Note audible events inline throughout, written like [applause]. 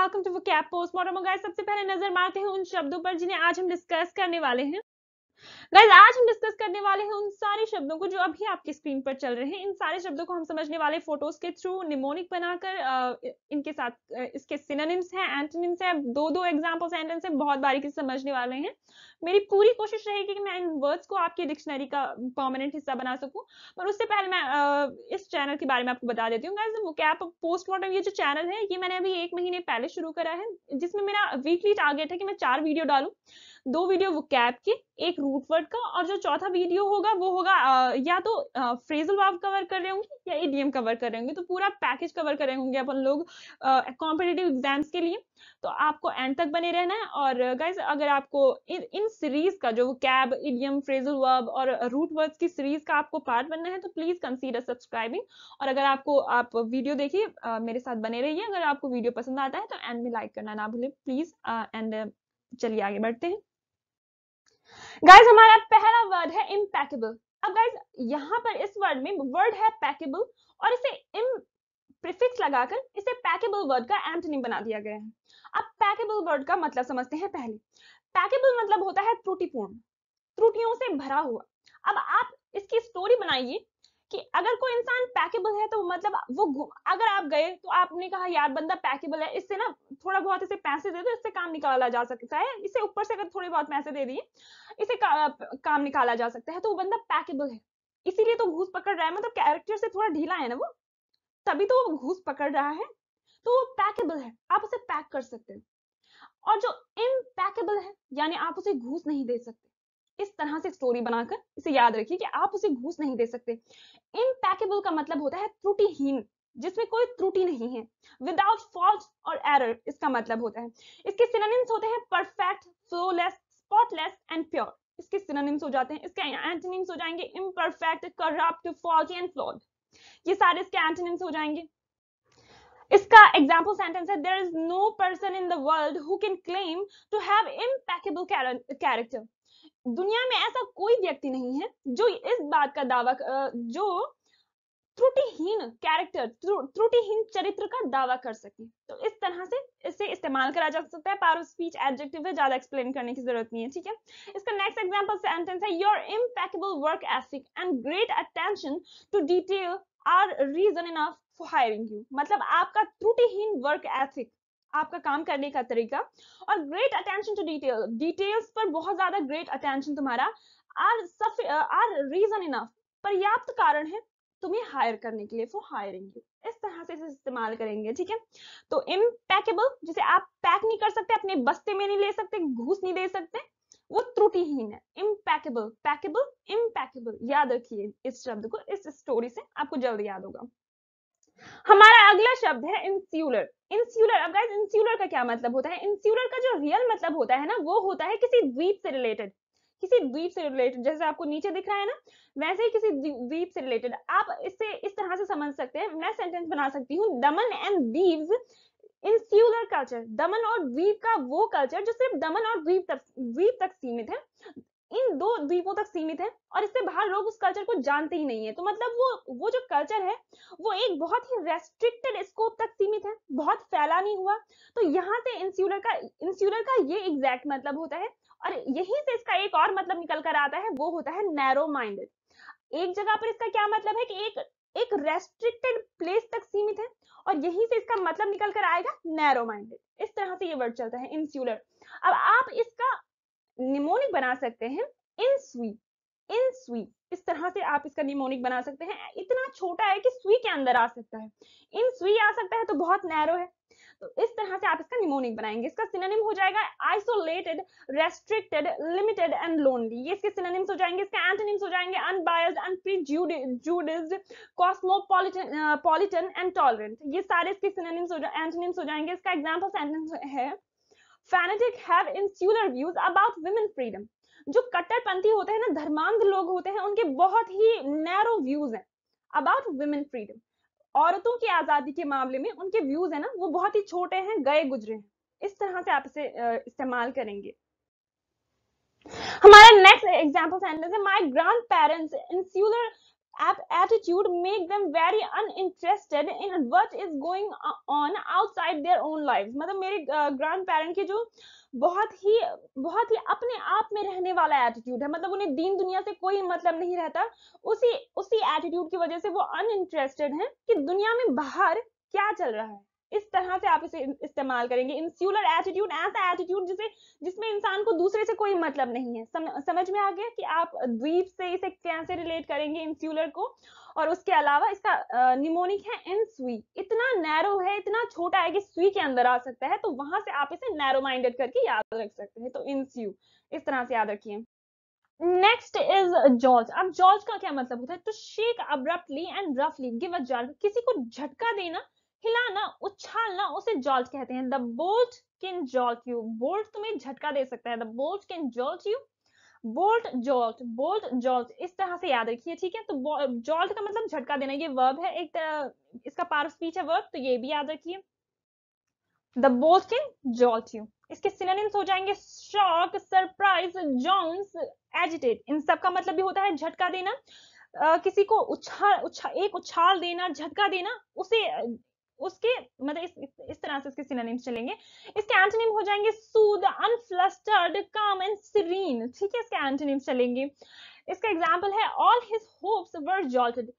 welcome to cap postmortem guys सबसे पहले नजर मारते हैं उन शब्दों पर जिन्हें आज हम डिस्कस करने वाले हैं गाइज आज हम डिस्कस करने वाले हैं उन सारे शब्दों को जो अभी आपकी स्क्रीन पर चल रहे हैं इन सारे शब्दों को हम समझने वाले फोटोज के थ्रू निमोनिक बनाकर इनके साथ इसके सिनोनिम्स हैं एंटोनिम्स हैं दो दो एग्जाम्पल सेंटेंस हैं बहुत बारीकी से समझने वाले हैं मेरी पूरी कोशिश रहेगी कि मैं इन वर्ड्स को आपकी डिक्शनरी का परमानेंट हिस्सा बना सकूं पर उससे पहले मैं इस चैनल के बारे में आपको बता देती हूँ गाइज वो कैप पोस्टमार्टम ये जो चैनल है ये मैंने अभी एक महीने पहले शुरू करा है जिसमें मेरा वीकली टारगेट है कि मैं चार वीडियो डालू दो वीडियो वो कैप के एक रूट वर्ड का और जो चौथा वीडियो होगा वो होगा आ, या तो फ्रेजल वर्ब कवर कर रहे होंगे या एडीएम कवर कर रहे होंगे तो पूरा पैकेज कवर कर रहे होंगे अपन लोग कॉम्पिटेटिव एग्जाम्स के लिए तो आपको एंड तक बने रहना है और गाइज अगर आपको इन, सीरीज का जो कैब इडियम फ्रेजल वर्ब और रूट वर्ड की सीरीज का आपको पार्ट बनना है तो प्लीज कंसीडर सब्सक्राइबिंग और अगर आपको आप वीडियो देखिए मेरे साथ बने रहिए अगर आपको वीडियो पसंद आता है तो एंड में लाइक करना ना भूलें प्लीज एंड चलिए आगे बढ़ते हैं गाइज हमारा पहला वर्ड है इम्पैकेबल अब गाइज यहाँ पर इस वर्ड में वर्ड है पैकेबल और इसे इम प्रिफिक्स लगाकर इसे पैकेबल वर्ड का एंटोनिम बना दिया गया है अब पैकेबल वर्ड का मतलब समझते हैं पहले पैकेबल मतलब होता है त्रुटिपूर्ण त्रुटियों से भरा हुआ अब आप इसकी स्टोरी बनाइए कि अगर कोई इंसान पैकेबल है तो मतलब वो अगर आप गए तो आपने कहा यार बंदा पैकेबल है इससे ना थोड़ा बहुत इसे पैसे दे दो इससे काम निकाला जा सकता है इसे ऊपर से अगर थोड़े बहुत पैसे दे दिए इसे का, काम निकाला जा सकता है तो वो बंदा पैकेबल है इसीलिए तो घूस पकड़ रहा है मतलब कैरेक्टर से थोड़ा ढीला है ना वो तभी तो वो घूस पकड़ रहा है तो वो पैकेबल है आप उसे पैक कर सकते हैं और जो इम्पैकेबल है यानी आप उसे घूस नहीं दे सकते इस तरह से स्टोरी बनाकर इसे याद रखिए कि आप उसे घूस नहीं दे सकते इम्पैकेबल का मतलब होता है त्रुटिहीन जिसमें कोई त्रुटि नहीं है विदाउट फॉल्ट और एरर इसका मतलब होता है इसके सिनोनिम्स होते हैं perfect flawless spotless and pure इसके सिनोनिम्स हो जाते हैं इसके एंटोनिम्स हो जाएंगे imperfect corrupt faulty and flawed ये सारे इसके एंटोनिम्स हो जाएंगे इसका एग्जाम्पल सेंटेंस है there is no person in the world who can claim to have impeccable character दुनिया में ऐसा कोई व्यक्ति नहीं है जो इस बात का दावा जो त्रुटिहीन कैरेक्टर त्रुटिहीन चरित्र का दावा कर सके तो इस तरह से इसे इस्तेमाल करा जा सकता है पावर स्पीच एडजेक्टिव है ज्यादा एक्सप्लेन करने की जरूरत नहीं है ठीक है इसका नेक्स्ट एग्जांपल सेंटेंस है your impeccable work ethic and great attention to detail are reason enough for hiring you मतलब आपका त्रुटिहीन वर्क एथिक आपका काम करने का तरीका और great attention to detail details पर बहुत ज्यादा ग्रेट अटेंशन तुम्हारा आर सफ आर रीजन इनफ पर्याप्त कारण है तुम्हें हायर करने के लिए फॉर हायरिंग यू इस तरह से इसे इस्तेमाल करेंगे ठीक है तो इम्पैकेबल जिसे आप पैक नहीं कर सकते अपने बस्ते में नहीं ले सकते घूस नहीं दे सकते वो त्रुटिहीन है इम्पैकेबल पैकेबल इम्पैकेबल याद रखिए इस शब्द को इस स्टोरी से आपको जल्द याद होगा हमारा अगला शब्द है इंस्यूलर इंस्यूलर अब गाइस इंस्यूलर का क्या मतलब होता है इंस्यूलर का जो रियल मतलब होता है ना वो होता है किसी द्वीप से रिलेटेड किसी द्वीप से रिलेटेड जैसे आपको नीचे दिख रहा है ना वैसे ही किसी द्वीप से रिलेटेड आप इससे इस तरह से समझ सकते हैं मैं सेंटेंस बना सकती हूँ दमन एंड दीव इंस्यूलर कल्चर दमन और द्वीप का वो कल्चर जो सिर्फ दमन और द्वीप तक द्वीप तक सीमित है इन दो द्वीपों तक सीमित है और इससे बाहर लोग उस कल्चर को जानते ही नहीं है तो मतलब वो वो जो कल्चर है वो एक बहुत ही रेस्ट्रिक्टेड स्कोप तक सीमित है बहुत फैला नहीं हुआ तो यहाँ से इंस्यूलर का इंस्यूलर का ये एग्जैक्ट मतलब होता है और यहीं से इसका एक और मतलब निकल कर आता है वो होता है नैरो माइंडेड एक जगह पर इसका क्या मतलब है कि एक एक रेस्ट्रिक्टेड प्लेस तक सीमित है और यहीं से इसका मतलब निकल कर आएगा नैरो माइंडेड इस तरह से ये वर्ड चलता है इंस्यूलर अब आप इसका निमोनिक बना सकते हैं इन स्वी इन स्वी इस तरह से आप इसका निमोनिक बना सकते हैं इतना छोटा है कि स्वी के अंदर आ सकता है इन स्वी आ सकता है तो बहुत नैरो है तो इस तरह से आप इसका निमोनिक बनाएंगे इसका सिनोनिम हो जाएगा isolated restricted limited and lonely ये इसके सिनोनिम्स हो जाएंगे इसके एंटोनिम्स हो जाएंगे अनबायस्ड अनप्रीजुडिस्ड कॉस्मोपॉलिटन पॉलिटन एंड टॉलरेंट ये सारे इसके सिनोनिम्स हो जाएंगे एंटोनिम्स हो जाएंगे इसका एग्जांपल सेंटेंस है fanatic have insular views about women freedom जो कट्टरपंथी होते हैं ना धर्मांध लोग होते हैं उनके बहुत ही नैरो व्यूज हैं अबाउट वुमेन फ्रीडम औरतों की आजादी के मामले में उनके व्यूज है ना वो बहुत ही छोटे हैं गए गुजरे हैं इस तरह से आप इसे इस्तेमाल करेंगे हमारा नेक्स्ट एग्जाम्पल सेंटेंस है my grandparents insular attitude make them very uninterested in what is going on outside their own lives matlab mere grandparent ke jo बहुत ही बहुत ही अपने आप में रहने वाला एटीट्यूड है मतलब उन्हें दीन दुनिया से कोई मतलब नहीं रहता उसी उसी एटीट्यूड की वजह से वो अनइंटरेस्टेड हैं कि दुनिया में बाहर क्या चल रहा है इस तरह से आप इसे इस्तेमाल करेंगे इंस्यूलर एटीट्यूड ऐसा एटीट्यूड जिसे जिसमें इंसान को दूसरे से कोई मतलब नहीं है सम, समझ में आ गया कि आप द्वीप से इसे कैसे रिलेट करेंगे इंस्यूलर को और उसके अलावा इसका निमोनिक है एन स्वी इतना नैरो है इतना छोटा है कि स्वी के अंदर आ सकता है तो वहां से आप इसे नैरो माइंडेड करके याद रख सकते हैं तो इंस्यू इस तरह से याद रखिए नेक्स्ट इज जॉर्ज अब जॉर्ज का क्या मतलब होता है टू शेक अब्रप्टली एंड रफली गिव अ जॉर्ज किसी को झटका देना हिलाना उछालना उसे जॉल्ट कहते हैं the bolt can jolt you bolt तुम्हें झटका दे सकता है the bolt can jolt you bolt jolt bolt jolt इस तरह से याद रखिए ठीक है तो जॉल्ट का मतलब झटका देना ये वर्ब है एक तरह इसका पार्ट स्पीच है वर्ब तो ये भी याद रखिए the bolt can jolt you इसके सिनोनिम्स हो जाएंगे शॉक सरप्राइज जॉन्स एजिटेट इन सब का मतलब भी होता है झटका देना Uh, किसी को उछाल उछा, एक उछाल देना झटका देना उसे उसके मतलब इस, इस तरह से इसके सिनोनिम्स चलेंगे इसके एंटोनिम हो जाएंगे सूद अनफ्लस्टर्ड काम एंड सीरीन ठीक है इसके एंटोनिम्स चलेंगे इसका एग्जाम्पल है all his hopes were jolted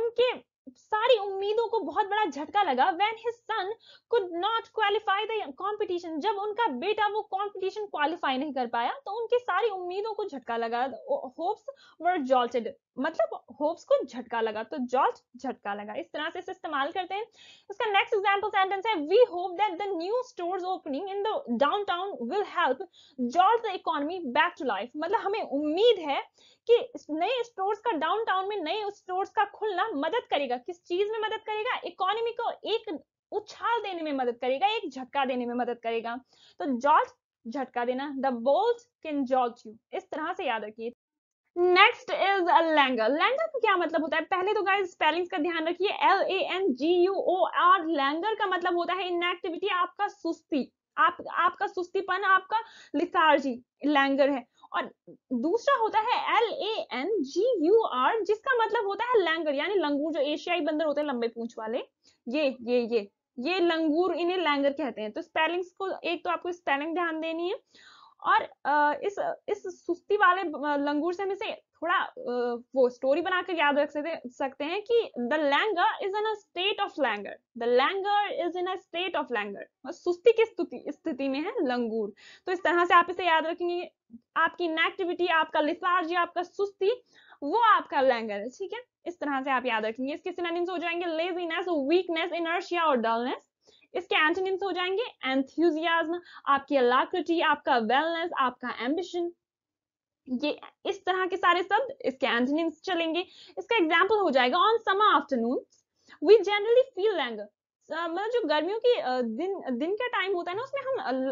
उनके सारी उम्मीदों को बहुत बड़ा झटका लगा when his son could not qualify the competition जब उनका बेटा वो कंपटीशन क्वालिफाई नहीं कर पाया तो उनकी सारी उम्मीदों को झटका लगा होप्स वर जॉल्टेड मतलब होप्स को झटका लगा तो जॉल्ट झटका लगा इस तरह से इसे इस्तेमाल करते हैं इसका नेक्स्ट एग्जांपल सेंटेंस है we hope that the new stores opening in the downtown will help jolt the economy back to life मतलब हमें उम्मीद है कि नए स्टोर्स का डाउनटाउन में नए स्टोर्स का खुलना मदद करेगा किस चीज में मदद करेगा इकोनॉमी को एक उछाल देने में मदद करेगा एक झटका देने में मदद करेगा तो जॉर्ज झटका देना the bolt can jolt you इस तरह से याद रखिए next is a languor languor का क्या मतलब होता है पहले तो गाइस स्पेलिंग्स का ध्यान रखिए L A N G U O R languor का मतलब होता है इनएक्टिविटी आपका सुस्ती आप आपका सुस्तीपन आपका लिथार्जी लैंगर है और दूसरा होता है L A N G U R जिसका मतलब होता है लैंगर यानी लंगूर जो एशियाई बंदर होते हैं लंबे पूछ वाले ये ये ये ये लंगूर इन्हें लैंगर कहते हैं तो स्पेलिंग्स को एक तो आपको स्पेलिंग ध्यान देनी है और इस इस सुस्ती वाले लंगूर से हमें से थोड़ा वो स्टोरी बनाकर याद रख सकते हैं कि the langur is in a state of languor the langur is in a state of languor सुस्ती की स्तुति स्थिति में है लंगूर तो इस तरह से आप इसे याद रखेंगे आपकी इनएक्टिविटी आपका लिसार्ज आपका सुस्ती वो आपका लैंगर है ठीक है इस तरह से आप याद रखेंगे इसके सिनोनिम्स हो जाएंगे लेजीनेस वीकनेस इनर्शिया और डलनेस इसके एंटोनिम्स हो जाएंगे एंथ्यूजियाज्म आपकी अलाकृति आपका वेलनेस आपका एम्बिशन ये इस तरह के सारे शब्द इसके एंटोनिम्स चलेंगे इसका एग्जाम्पल हो जाएगा on summer afternoon we generally feel languor मतलब जो गर्मियों की दिन दिन का टाइम होता है ना उसमें हम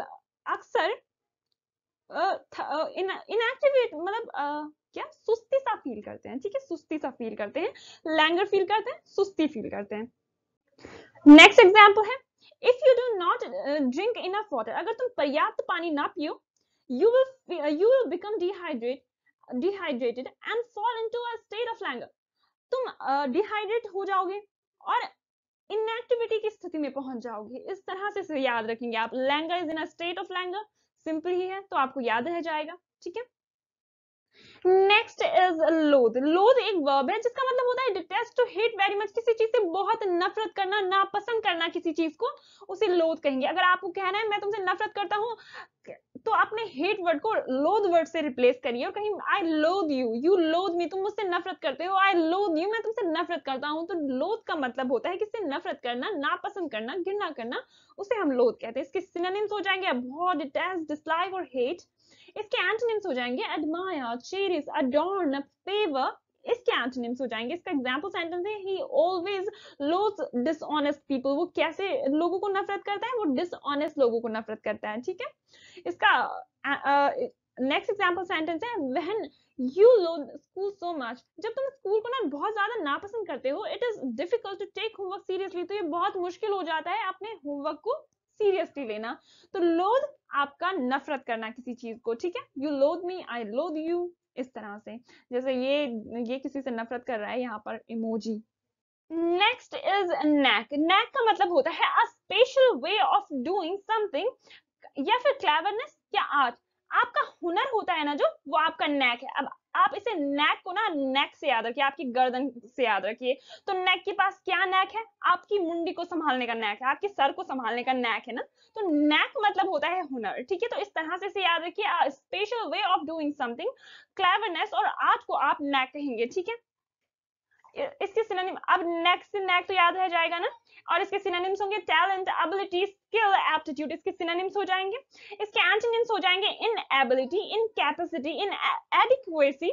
अक्सर इनएक्टिवेट मतलब क्या सुस्ती सा फील करते हैं ठीक है सुस्ती सा फील करते हैं लैंगर फील करते हैं सुस्ती फील करते हैं नेक्स्ट एग्जांपल है if you do not drink enough water अगर तुम पर्याप्त पानी ना पियो you will you will become dehydrated dehydrated and fall into a state of languor tum uh, dehydrate ho jaoge aur inactivity ki sthiti mein pahunch jaoge is tarah se se yaad rakhenge aap languor is in a state of languor simple hi hai to aapko yaad reh jayega theek hai next is loathe loathe एक verb है जिसका मतलब होता है detest to hate very much किसी चीज से बहुत नफरत करना नापसंद करना किसी चीज को उसे लोध कहेंगे अगर आपको कहना है मैं तुमसे नफरत करता हूँ तो आपने हेट वर्ड को लोध वर्ड से रिप्लेस करिए और कहीं आई लोध यू यू लोध मी तुम मुझसे नफरत करते हो आई लोध यू मैं तुमसे नफरत करता हूँ तो लोध का मतलब होता है किससे नफरत करना नापसंद करना घृणा करना उसे हम लोध कहते हैं इसके सिनोनिम्स हो जाएंगे अभॉड डिटेस्ट डिसलाइक और हेट इसके एंटोनिम्स हो जाएंगे एडमायर चेरिस अडॉर्न फेवर इसके एंटोनिम्स हो जाएंगे इसका एग्जाम्पल सेंटेंस है he always loathes dishonest people वो कैसे लोगों को नफरत करता है वो डिसऑनेस्ट लोगों को नफरत करता है ठीक है इसका नेक्स्ट एग्जाम्पल सेंटेंस है when you loathe school so much जब तुम स्कूल को ना बहुत ज्यादा नापसंद करते हो it is difficult to take homework seriously तो ये बहुत मुश्किल हो जाता है अपने होमवर्क को सीरियसली लेना तो लोध आपका नफरत करना किसी चीज को ठीक है you Lodh me I Lodh you इस तरह से जैसे ये ये किसी से नफरत कर रहा है यहाँ पर emoji next is knack knack का मतलब होता है a special way of doing something या फिर क्लेवरनेस या आर्ट आपका हुनर होता है ना जो वो आपका नेक है अब आप इसे नेक को ना नेक से याद रखिए आपकी गर्दन से याद रखिए तो नेक के पास क्या नेक है आपकी मुंडी को संभालने का नेक है आपके सर को संभालने का नेक है ना तो नेक मतलब होता है हुनर ठीक है तो इस तरह से इसे याद रखिए special way of doing something cleverness और आर्ट को आप नेक कहेंगे ठीक है इसके सिनोनिम अब नेक्स्ट नेक्स्ट तो याद रह जाएगा ना और इसके सिनोनिम्स होंगे टैलेंट एबिलिटी स्किल एप्टीट्यूड इसके सिनोनिम्स हो जाएंगे इसके एंटोनिम्स हो जाएंगे inability incapacity inadequacy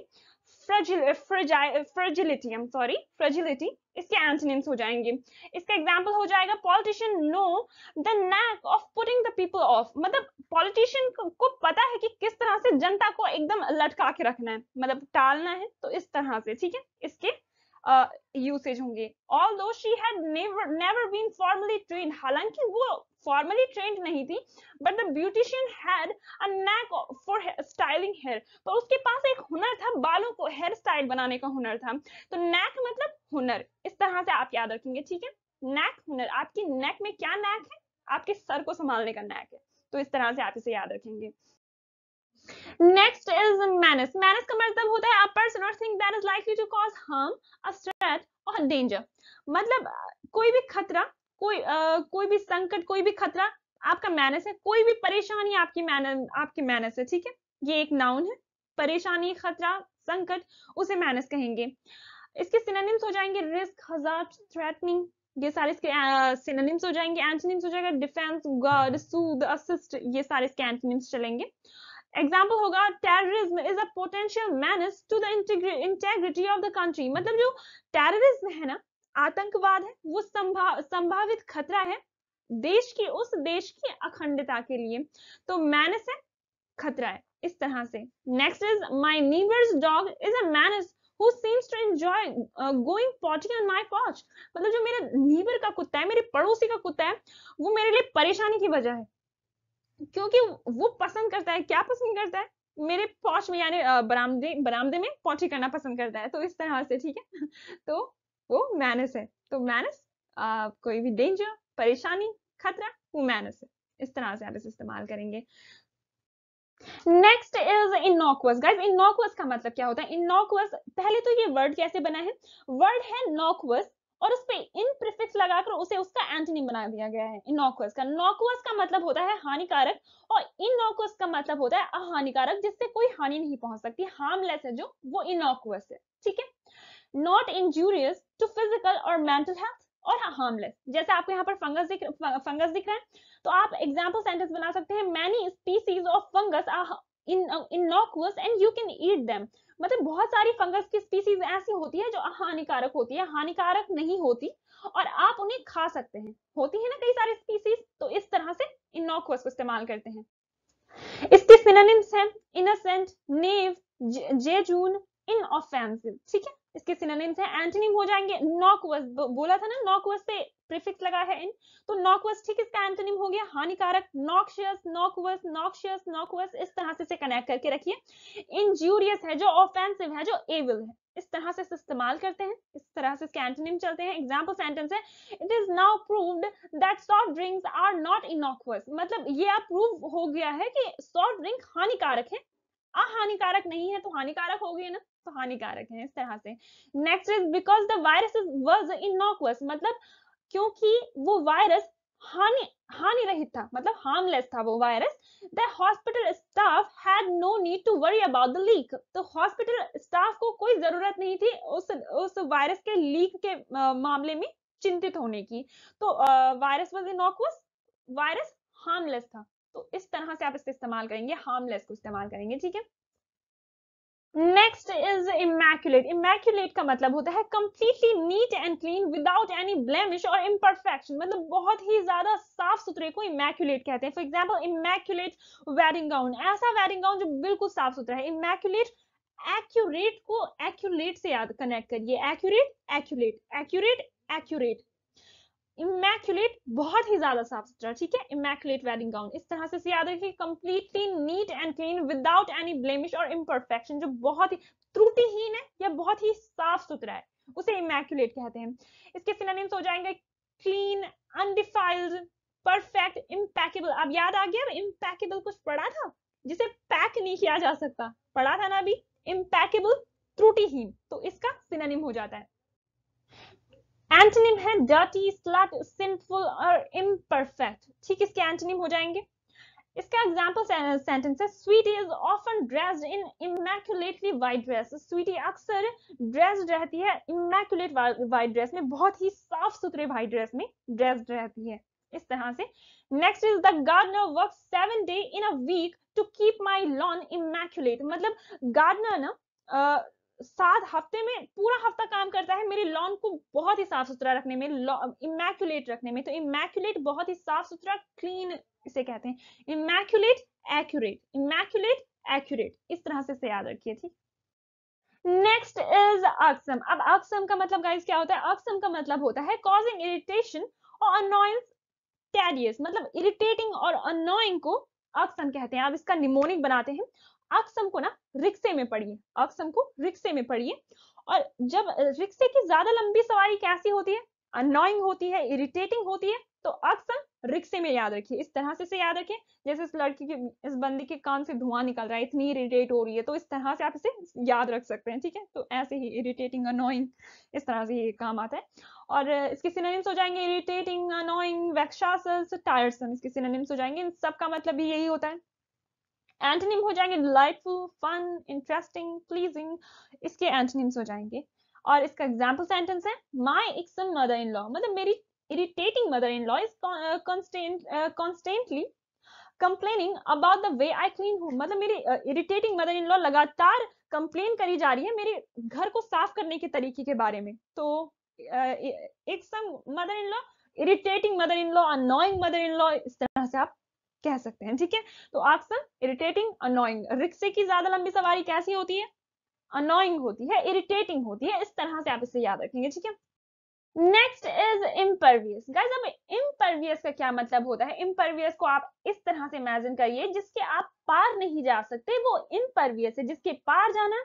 fragility I am sorry fragility इसके एंटोनिम्स हो जाएंगे इसका एग्जांपल हो जाएगा politician know the knack of putting the people of मतलब पॉलिटिशियन को पता है कि किस तरह से जनता को एकदम लटका के रखना है मतलब टालना है तो इस तरह से ठीक है इसके यूसेज होंगे although she never been formally train हालांकि वो फॉर्मली ट्रेंड नहीं थी but the beautician had a knack for styling hair पर उसके पास एक हुनर था बालों को हेयर स्टाइल बनाने का हुनर था तो नैक मतलब हुनर इस तरह से आप याद रखेंगे ठीक है नैक हुनर आपकी नेक में क्या नैक है आपके सर को संभालने का नैक है तो इस तरह से आप इसे याद रखेंगे नेक्स्ट इज मैनस मैनस का मतलब होता है अ पर्सन और thing that is likely to cause harm a stress और डेंजर मतलब कोई भी खतरा कोई आ, कोई भी संकट कोई भी खतरा आपका मैनस है कोई भी परेशानी आपकी मैनस आपकी मैनस है ठीक है ये एक नाउन है परेशानी खतरा संकट उसे मैनस कहेंगे इसके सिनोनिम्स हो जाएंगे रिस्क हजार्ड थ्रेटनिंग ये सारे इसके सिनोनिम्स हो जाएंगे एंटोनिम्स हो जाएगा डिफेंस गार्ड सूद असिस्ट ये सारे इसके एंटोनिम्स चलेंगे एग्जाम्पल होगा terrorism is a potential menace to the integrity of the country मतलब जो टेररिज्म है ना आतंकवाद है वो संभा, संभावित खतरा है देश की उस देश की अखंडता के लिए तो मैनस है खतरा है इस तरह से next is my neighbour's dog is a menace who seems to enjoy uh, going potty on my porch मतलब जो मेरा नीबर का कुत्ता है मेरे पड़ोसी का कुत्ता है वो मेरे लिए परेशानी की वजह है क्योंकि वो पसंद करता है क्या पसंद करता है मेरे पौच में यानी बरामदे बरामदे में पौची करना पसंद करता है तो इस तरह से ठीक है [laughs] तो वो मैनस है तो मैनस कोई भी डेंजर परेशानी खतरा वो मैनस है इस तरह से आप इसे इस्तेमाल करेंगे next is innocuous guys innocuous का मतलब क्या होता है इनोकुअस पहले तो ये वर्ड कैसे बना है वर्ड है नोकुअस और उस पर इन प्रिफिक्स लगाकर उसे उसका एंटोनिम बना दिया गया है इनोकुअस का नोकुअस का मतलब होता है हानिकारक और इनोकुअस का मतलब होता है अहानिकारक जिससे कोई हानि नहीं पहुंच सकती हार्मलेस है जो वो इनोकुअस है ठीक है नॉट इंजूरियस टू फिजिकल और मेंटल हेल्थ और हार्मलेस जैसे आपको यहाँ पर फंगस दिख फंगस दिख रहा है तो आप एग्जाम्पल सेंटेंस बना सकते हैं many species of fungus are innocuous and you can eat them मतलब बहुत सारी फंगस की स्पीसीज ऐसी होती है जो हानिकारक होती है हानिकारक नहीं होती और आप उन्हें खा सकते हैं होती है ना कई सारी स्पीसीज तो इस तरह से इनोकुअस को इस्तेमाल करते हैं इसके सिनोनिम्स हैं इनोसेंट नेव जेजून इनऑफेंसिव ठीक है इसके सिनोनिम्स हैं एंटोनिम हो जाएंगे नॉकवस बोला था ना नॉकवस से प्रीफिक्स लगा है इन तो नॉकवस ठीक इसका एंटोनिम हो गया हानिकारक नॉक्शियस नॉकवस नॉक्शियस नॉकवस इस तरह से इसे कनेक्ट करके रखिए इंजूरियस है जो ऑफेंसिव है जो एविल है इस तरह से इस्तेमाल करते हैं इस तरह से इसके एंटोनिम चलते हैं एग्जांपल सेंटेंस है it is now proved that soft drinks are not innocuous मतलब ये अब प्रूव हो गया है कि सॉफ्ट ड्रिंक हानिकारक है अहानिकारक नहीं है तो हानिकारक हो गई ना हानिकारक है इस तरह से next is because the virus is was innocuous मतलब क्योंकि वो वायरस हानि हानि रहित था मतलब हार्मलेस था वो virus the hospital staff had no need to worry about the leak तो हॉस्पिटल स्टाफ को कोई जरूरत नहीं थी उस उस वायरस के लीक के आ, मामले में चिंतित होने की तो virus was innocuous virus harmless था तो इस तरह से आप इसका इस्तेमाल करेंगे हार्मलेस को इस्तेमाल करेंगे ठीक है नेक्स्ट इज इमेक्यूलेट इमेक्यूलेट का मतलब होता है completely neat and clean without any blemish और इम्परफेक्शन मतलब बहुत ही ज्यादा साफ सुथरे को इमेक्यूलेट कहते हैं for example immaculate wedding gown ऐसा वेडिंग गाउन जो बिल्कुल साफ सुथरा है इमेक्यूलेट एक्यूरेट को एक्यूलेट से याद कनेक्ट करिए एक्यूरेट एक्यूलेट एक्यूरेट एक्यूरेट इमेक्यूलेट बहुत ही ज्यादा साफ सुथरा ठीक है इमेक्यूलेट वेडिंग गाउन इस तरह से याद रखिए completely neat and clean without any blemish और इम्परफेक्शन जो बहुत ही त्रुटिहीन है या बहुत ही साफ सुथरा है उसे इमेक्यूलेट कहते हैं इसके सिनोनिम्स हो जाएंगे क्लीन अनडिफाइल्ड परफेक्ट इम्पैकेबल अब याद आ गया इम्पैकेबल कुछ पढ़ा था जिसे पैक नहीं किया जा सकता पढ़ा था ना अभी इम्पैकेबल त्रुटिहीन तो इसका सिनोनिम हो जाता है एंटनिम है डर्टी स्लट सिंफुल और इम्परफेक्ट ठीक इसके एंटनिम हो जाएंगे इसका एग्जाम्पल सेंटेंस uh, है Sweetie is often dressed in immaculately white dress Sweetie अक्सर ड्रेस्ड रहती है इमेकुलेट वाइट ड्रेस में बहुत ही साफ सुथरे वाइट ड्रेस में ड्रेस्ड रहती है इस तरह से next is the gardener work seven day in a week to keep my lawn immaculate मतलब गार्डनर ना uh, सात हफ्ते में पूरा हफ्ता काम करता है मेरे लॉन को बहुत ही साफ सुथरा रखने में इमैक्यूलेट रखने में तो इमैक्यूलेट बहुत ही साफ सुथरा क्लीन इसे कहते हैं इमैक्यूलेट एक्यूरेट इमैक्यूलेट एक्यूरेट इस तरह से याद रखिए ठीक नेक्स्ट इज अक्सम अब अक्सम का मतलब गाइस क्या होता है अक्सम का मतलब होता है कॉजिंग इरिटेशन और अनोइंस टेरियस मतलब इरिटेटिंग और अनोइंग को अक्सम कहते हैं अब इसका निमोनिक बनाते हैं आक्सम को ना रिक्से में पढ़िए आक्सम को रिक्शे में पढ़िए और जब रिक्शे की ज्यादा लंबी सवारी कैसी होती है अनोइंग होती है इरिटेटिंग होती है तो अक्सर रिक्शे में याद रखिए इस तरह से इसे याद रखिए जैसे इस लड़की के इस बंदी के कान से धुआं निकल रहा है इतनी इरिटेट हो रही है तो इस तरह से आप इसे याद रख सकते हैं ठीक है तो ऐसे ही इरिटेटिंग अनोइंग इस तरह से ये काम आता है और इसके सिनोनिम्स हो जाएंगे इरिटेटिंग अनोइंग वैक्शास टायरसम इसके सिनोनिम्स हो जाएंगे इन सब का मतलब भी यही होता है एंटनिम हो जाएंगे डिलाइटफुल फन इंटरेस्टिंग प्लीजिंग इसके एंटनिम्स हो जाएंगे और इसका एग्जाम्पल सेंटेंस है माई इक्सम मदर इन लॉ मतलब मेरी irritating mother in law is constantly complaining about the way I clean हूँ मतलब मेरी इरिटेटिंग मदर इन लॉ लगातार कंप्लेन करी जा रही है मेरे घर को साफ करने के तरीके के बारे में तो एक some mother in law irritating mother in law annoying mother in law इस तरह से आप कह सकते हैं ठीक है तो ऑप्शन इरिटेटिंग अनोइंग रिक्शे की ज्यादा लंबी सवारी कैसी होती है अनोइंग होती है इरिटेटिंग होती है इस तरह से आप इसे याद रखेंगे ठीक है नेक्स्ट इज इम्परवियस गाइज अब इम्परवियस का क्या मतलब होता है इम्परवियस को आप इस तरह से इमेजिन करिए जिसके आप पार नहीं जा सकते वो इम्परवियस है जिसके पार जाना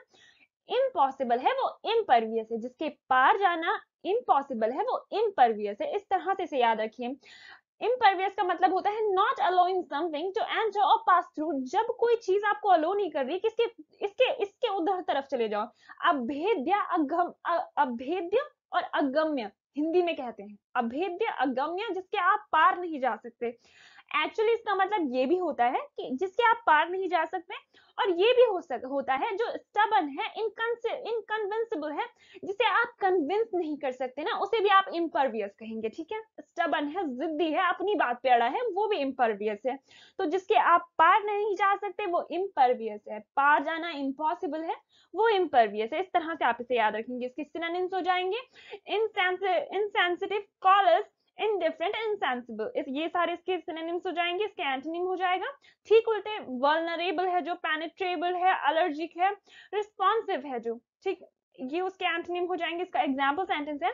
इम्पॉसिबल है वो इम्परवियस है जिसके पार जाना इम्पॉसिबल है वो इम्परवियस है इस तरह से इसे याद रखिए इम्परवियस का मतलब होता है not allowing something to enter और पास थ्रू जब कोई चीज आपको अलो नहीं कर रही किसके इसके इसके उधर तरफ चले जाओ अभेद्य अगम अभेद्य और अगम्य हिंदी में कहते हैं अभेद्य अगम्य जिसके आप पार नहीं जा सकते एक्चुअली इसका मतलब ये भी होता है कि जिसके आप पार नहीं जा सकते और ये भी हो सक, होता है जो स्टबन है इनकन्विंसिबल है जिसे आप कन्विंस नहीं कर सकते ना उसे भी आप इम्परवियस कहेंगे ठीक है स्टबन है जिद्दी है अपनी बात पे अड़ा है वो भी इम्परवियस है तो जिसके आप पार नहीं जा सकते वो इम्परवियस है पार जाना इम्पॉसिबल है वो इम्परवियस है इस तरह से आप इसे याद रखेंगे इसके सिनोनिम्स हो जाएंगे इनसेंसिटिव कॉलर्स इनडिफरेंट इनसेंसिबल इस ये सारे इसके सिनेनिम्स हो जाएंगे इसके एंटोनिम हो जाएगा ठीक उल्टे वल्नरेबल है जो पेनिट्रेबल है अलर्जिक है रिस्पॉन्सिव है जो ठीक ये उसके एंटोनिम हो जाएंगे इसका एग्जाम्पल सेंटेंस है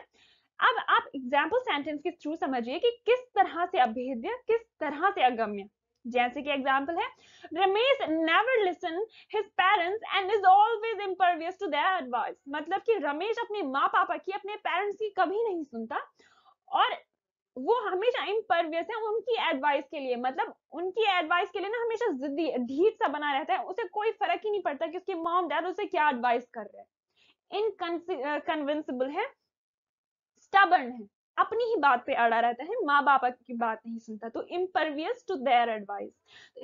अब आप एग्जाम्पल सेंटेंस के थ्रू समझिए कि किस तरह से अभेद्य किस तरह से अगम्य जैसे कि एग्जाम्पल है Ramesh never listen his parents and is always impervious to their advice मतलब कि रमेश अपने माँ पापा की अपने पेरेंट्स की कभी नहीं सुनता और वो हमेशा इम्परवियस है उनकी एडवाइस के लिए मतलब उनकी एडवाइस के लिए ना हमेशा जिद्दी ढीठ सा बना रहता है उसे कोई फर्क ही नहीं पड़ता कि उसके मॉम डैड उसे क्या एडवाइस कर रहे हैं इनकन्विंसिबल है स्टबर्न है अपनी ही बात पे अड़ा रहता है माँ बाप की बात नहीं सुनता तो इम्परवियस टू देयर एडवाइस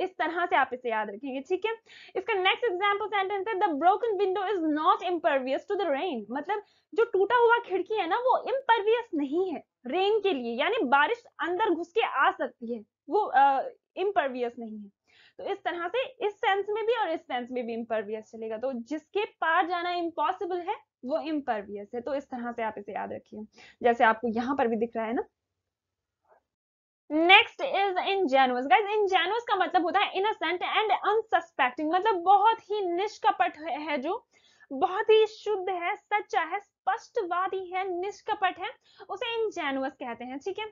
इस तरह से आप इसे याद रखेंगे ठीक है इसका नेक्स्ट एग्जाम्पल सेंटेंस है the broken window is not impervious to the rain मतलब जो टूटा हुआ खिड़की है ना वो इम्परवियस नहीं है रेन के लिए यानी बारिश अंदर घुस के आ सकती है वो इम्परवियस uh, नहीं है तो इस तरह से इस सेंस में भी और इस सेंस में भी इम्परवियस चलेगा तो जिसके पार जाना इम्पॉसिबल है वो इम्परवियस है तो इस तरह से आप इसे याद रखिए जैसे आपको यहाँ पर भी दिख रहा है ना next is ingenuous guys ingenuous का मतलब होता है इनोसेंट एंड अनसस्पेक्टिंग मतलब बहुत ही निष्कपट है जो बहुत ही शुद्ध है सच्चा है स्पष्टवादी है निष्कपट है उसे इंजेनुअस कहते हैं ठीक है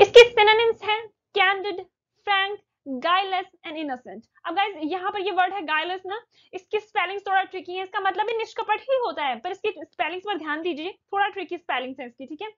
इसके सिनोनिम्स हैं candid frank guileless and innocent अब गाइस यहाँ पर ये वर्ड है गाइलेस ना इसकी स्पेलिंग थोड़ा ट्रिकी है इसका मतलब भी निष्कपट ही होता है पर इसकी स्पेलिंग्स पर ध्यान दीजिए थोड़ा ट्रिकी स्पेलिंग्स है इसकी ठीक है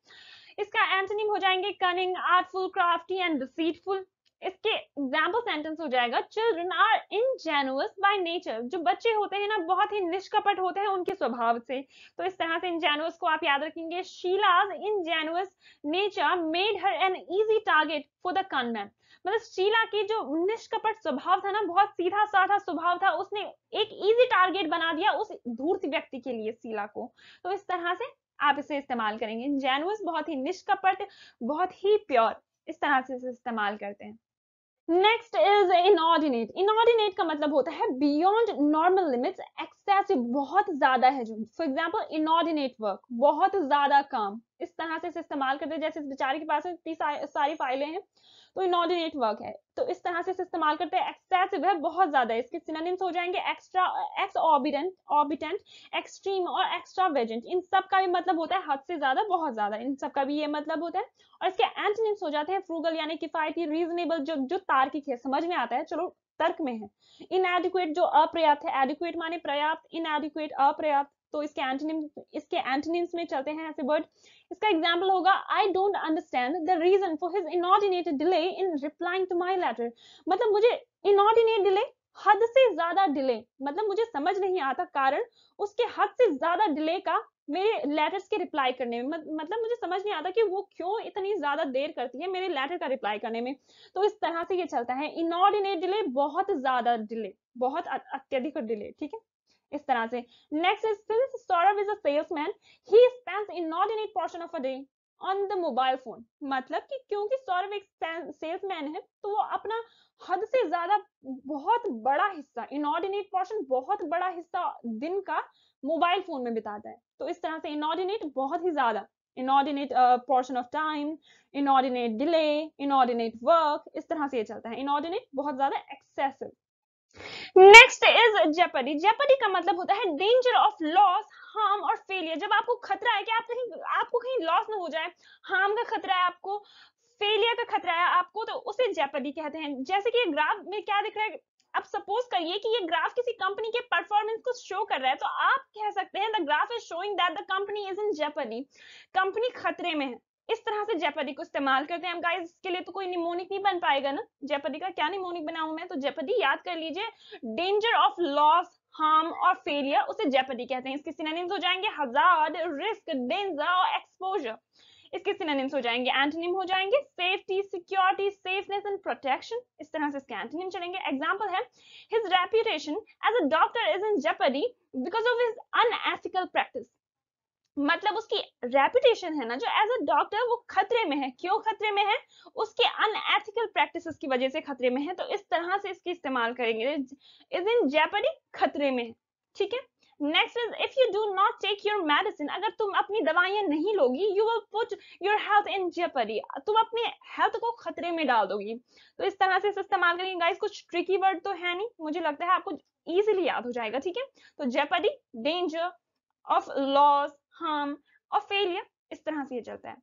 इसका एंटोनिम हो जाएंगे cunning artful crafty and deceitful इसके एग्जाम्पल सेंटेंस हो जाएगा children are ingenuous by nature जो बच्चे होते हैं ना बहुत ही निष्कपट होते हैं उनके स्वभाव से तो इस तरह से इनजेनुअस को आप याद रखेंगे Sheela's ingenuous nature made her an easy target for the conman मतलब शीला की जो निष्कपट स्वभाव था ना बहुत सीधा साधा स्वभाव था उसने एक इजी टारगेट बना दिया उस धूर्त व्यक्ति के लिए शीला को तो इस तरह से आप इसे इस्तेमाल करेंगे जेनुअस बहुत ही निष्कपट बहुत ही प्योर इस तरह से इसे इस्तेमाल करते हैं नेक्स्ट इज इनऑर्डिनेट इनऑर्डिनेट का मतलब होता है बियॉन्ड नॉर्मल लिमिट्स एक्सेसिव बहुत ज्यादा है जो फॉर एग्जाम्पल इनऑर्डिनेट वर्क बहुत ज्यादा काम इस तरह से इसे इस्तेमाल करते हैं जैसे इस बेचारे के पास इतनी सारी फाइलें हैं तो इनऑर्डिनेट वर्क है तो इस तरह से इसे इस्तेमाल करते हैं एक्सेसिव है बहुत ज्यादा इसके सिनोनिम्स हो जाएंगे एक्स्ट्रा एक्स ऑर्बिटेंट ऑर्बिटेंट एक्सट्रीम और एक्स्ट्रा वेजेंट इन सब का भी मतलब होता है हद से ज्यादा बहुत ज्यादा इन सब का भी ये मतलब होता है और इसके एंटनिम्स हो जाते हैं फ्रूगल यानी किफायती रीजनेबल जो जो तार्किक है समझ में आता है चलो तर्क में है इनएडिक्वेट जो अप्रयाप्त है एडिक्वेट माने पर्याप्त इनएडिक्वेट अप्रयाप्त तो इसके एंटोनिम इसके एंटोनिम्स में चलते हैं ऐसे वर्ड इसका एग्जाम्पल होगा I don't understand the reason for his inordinated delay in replying to my letter मतलब मुझे इनऑर्डिनेट डिले हद से ज्यादा डिले मतलब मुझे समझ नहीं आता कारण उसके हद से ज्यादा डिले का मेरे लेटर्स के रिप्लाई करने में मतलब मुझे समझ नहीं आता कि वो क्यों इतनी ज्यादा देर करती है मेरे लेटर का रिप्लाई करने में तो इस तरह से ये चलता है इनऑर्डिनेट डिले बहुत ज्यादा डिले बहुत अत्यधिक डिले ठीक है इस तरह से next is since Saurabh is a salesman he spends inordinate portion of a day on the mobile phone मतलब कि क्योंकि सौरभ एक सेल्समैन है तो वो अपना हद से ज्यादा बहुत बड़ा हिस्सा इनऑर्डिनेट पोर्शन बहुत बड़ा हिस्सा दिन का मोबाइल फोन में बिताता है तो इस तरह से इनऑर्डिनेट बहुत ही ज्यादा inordinate portion of time inordinate delay inordinate work इस तरह से ये चलता है इनऑर्डिनेट बहुत ज्यादा excessive next is jeopardy jeopardy का मतलब होता है डेंजर ऑफ लॉस हार्म और फेलियर जब आपको खतरा है कि आप कहीं आपको कहीं लॉस ना हो जाए हार्म का खतरा है आपको फेलियर का खतरा है आपको तो उसे जेपरी कहते हैं जैसे कि ग्राफ में क्या दिख रहा है अब सपोज करिए कि ये ग्राफ किसी कंपनी के परफॉर्मेंस को शो कर रहा है तो आप कह सकते हैं the graph is showing that the company is in jeopardy company खतरे में है इस तरह से जयपदी को इस्तेमाल करते हैं हम गाइस इसके लिए तो कोई निमोनिक नहीं बन पाएगा ना जयपदी का क्या निमोनिक बनाऊ मैं तो जयपदी याद कर लीजिए डेंजर ऑफ लॉस हार्म और फेलियर उसे जयपदी कहते हैं इसके सिनोनिम्स हो जाएंगे हजार रिस्क डेंजर और एक्सपोजर इसके सिनोनिम्स हो जाएंगे एंटोनिम हो जाएंगे safety security safeness and protection इस तरह से इसके एंटोनिम चलेंगे एग्जांपल है his reputation as a doctor is in jeopardy because of his unethical practice मतलब उसकी रेपुटेशन है ना जो एज अ डॉक्टर वो खतरे में है क्यों खतरे में है उसके अनएथिकल प्रैक्टिसेस की वजह से खतरे में है तो इस तरह से इसकी इस्तेमाल करेंगे इज इन जेपरी खतरे में ठीक है next is if you do not take your medicine अगर तुम अपनी दवाइयां नहीं लोगी you will put your health in jeopardy तुम अपने हेल्थ को खतरे में डाल दोगी तो इस तरह से इस्तेमाल करेंगे गाइस कुछ ट्रिकी वर्ड तो है नहीं मुझे लगता है आपको इजीली याद हो जाएगा ठीक है तो jeopardy danger of loss harm और फेलियर इस तरह से ये चलता है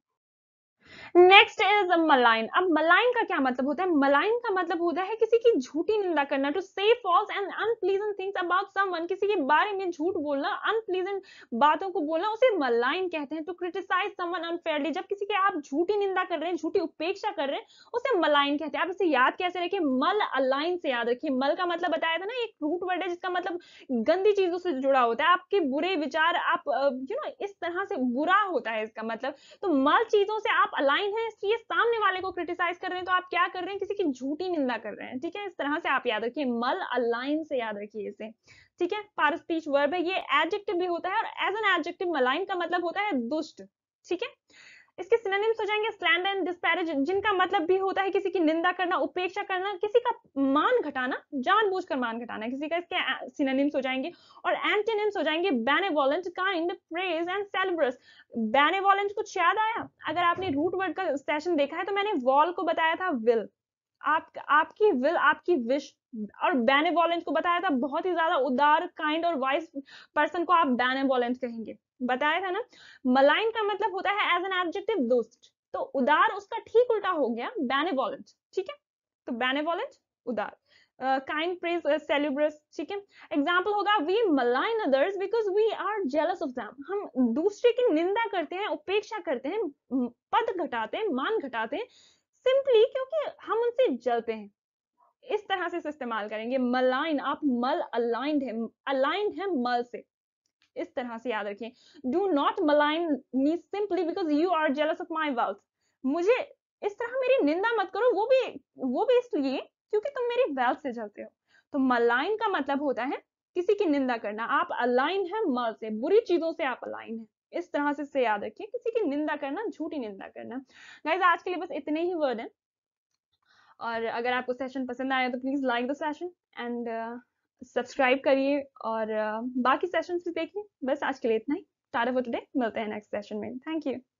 नेक्स्ट इज मलाइन अब मलाइन का क्या मतलब होता है मलाइन का मतलब होता है किसी की झूठी निंदा करना to say false and unpleasant things about someone किसी के बारे में झूठ बोलना अनप्लीजेंट बातों को बोलना उसे मलाइन कहते हैं टू क्रिटिसाइज समवन अनफेयरली जब किसी के आप झूठी निंदा कर रहे हैं झूठी उपेक्षा कर रहे हैं उसे मलाइन कहते हैं आप इसे याद कैसे रखें मल अलाइन से याद रखिए मल का मतलब बताया था ना एक रूट वर्ड है जिसका मतलब गंदी चीजों से जुड़ा होता है आपके बुरे विचार आप यू नो इस तरह से बुरा होता है इसका मतलब तो मल चीजों से आप अलाइन है ये सामने वाले को क्रिटिसाइज कर रहे हैं तो आप क्या कर रहे हैं किसी की झूठी निंदा कर रहे हैं ठीक है इस तरह से आप याद रखिए मल अलाइन से याद रखिए इसे ठीक है पार स्पीच वर्ब है ये एडजेक्टिव भी होता है और एज एन एडजेक्टिव मलाइन का मतलब होता है दुष्ट ठीक है इसके सिनोनिम्स हो जाएंगे स्लैंडर एंड डिस्पैरेज जिनका मतलब भी होता है किसी की निंदा करना उपेक्षा करना किसी का मान घटाना जानबूझकर मान घटाना किसी का इसके सिनोनिम्स हो जाएंगे और एंटीनिम्स हो जाएंगे benevolent kind praise and celebrious benevolent कुछ याद आया अगर आपने रूट वर्ड का सेशन देखा है तो मैंने वॉल को बताया था विल आप आपकी विल आपकी विश और बेनेवोलेंट को बताया था बहुत ही ज्यादा उदार काइंड और वाइज पर्सन को आप बेनेवोलेंट कहेंगे बताया था ना मलाइन का मतलब होता है एज एन एब्जेक्टिव दुष्ट तो उदार उसका ठीक उल्टा हो गया बेनेवोलेंट ठीक है तो बेनेवोलेंट उदार काइंड प्रेज सेलिब्रस ठीक है एग्जाम्पल होगा we malign others because we are jealous of them हम दूसरे की निंदा करते हैं उपेक्षा करते हैं पद घटाते हैं मान घटाते हैं सिंपली क्योंकि हम उनसे जलते हैं इस तरह से इस्तेमाल करेंगे मलाइन आप मल अलाइंड है अलाइंड है मल से इस तरह से याद रखिए do not malign me simply because you are jealous of my wealth मुझे इस तरह मेरी निंदा मत करो वो भी वो भी इसलिए क्योंकि तुम मेरी वेल्थ से जलते हो तो मलाइन का मतलब होता है किसी की निंदा करना आप अलाइन है मल से बुरी चीजों से आप अलाइन है इस तरह से से याद रखिए किसी की निंदा करना झूठी निंदा करना गाइज आज के लिए बस इतने ही वर्ड है और अगर आपको सेशन पसंद आया तो please like the session and subscribe करिए और uh, बाकी सेशंस भी देखिए बस आज के लिए इतना ही टाटा फॉर टुडे मिलते हैं नेक्स्ट सेशन में थैंक यू